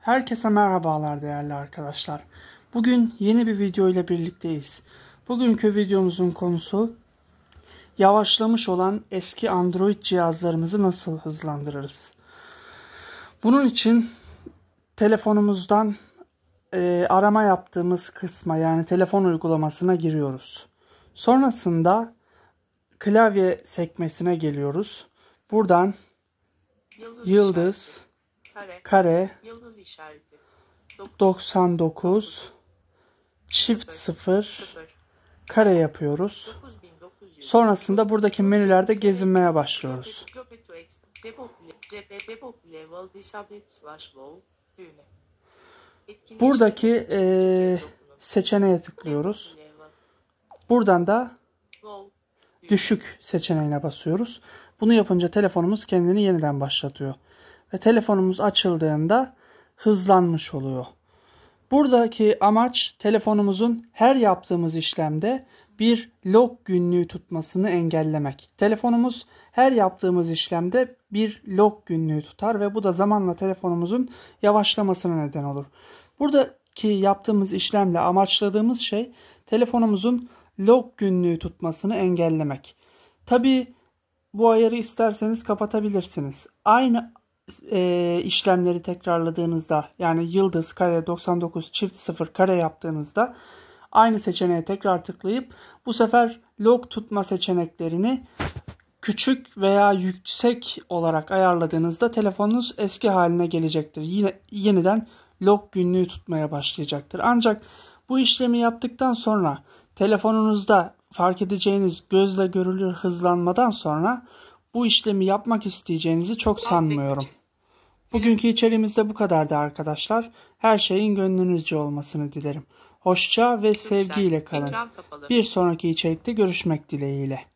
Herkese merhabalar değerli arkadaşlar. Bugün yeni bir video ile birlikteyiz. Bugünkü videomuzun konusu yavaşlamış olan eski Android cihazlarımızı nasıl hızlandırırız? Bunun için telefonumuzdan e, arama yaptığımız kısma yani telefon uygulamasına giriyoruz. Sonrasında klavye sekmesine geliyoruz. Buradan yıldız, yıldız Kare. Kare. Yıldız işareti. 99. Çift 0. Kare yapıyoruz. Sonrasında buradaki menülerde gezinmeye başlıyoruz. Buradaki e, seçeneğe tıklıyoruz. Buradan da düşük seçeneğine basıyoruz. Bunu yapınca telefonumuz kendini yeniden başlatıyor ve telefonumuz açıldığında hızlanmış oluyor. Buradaki amaç telefonumuzun her yaptığımız işlemde bir log günlüğü tutmasını engellemek. Telefonumuz her yaptığımız işlemde bir log günlüğü tutar ve bu da zamanla telefonumuzun yavaşlamasına neden olur. Buradaki yaptığımız işlemle amaçladığımız şey telefonumuzun log günlüğü tutmasını engellemek. Tabi bu ayarı isterseniz kapatabilirsiniz. Aynı e, işlemleri tekrarladığınızda yani yıldız kare 99 çift 0 kare yaptığınızda aynı seçeneğe tekrar tıklayıp bu sefer log tutma seçeneklerini küçük veya yüksek olarak ayarladığınızda telefonunuz eski haline gelecektir. Yine yeniden log günlüğü tutmaya başlayacaktır. Ancak bu işlemi yaptıktan sonra telefonunuzda fark edeceğiniz gözle görülür hızlanmadan sonra bu işlemi yapmak isteyeceğinizi çok sanmıyorum. Bugünkü içeriğimizde bu kadardı arkadaşlar. Her şeyin gönlünüzce olmasını dilerim. Hoşça ve sevgiyle kalın. Bir sonraki içerikte görüşmek dileğiyle.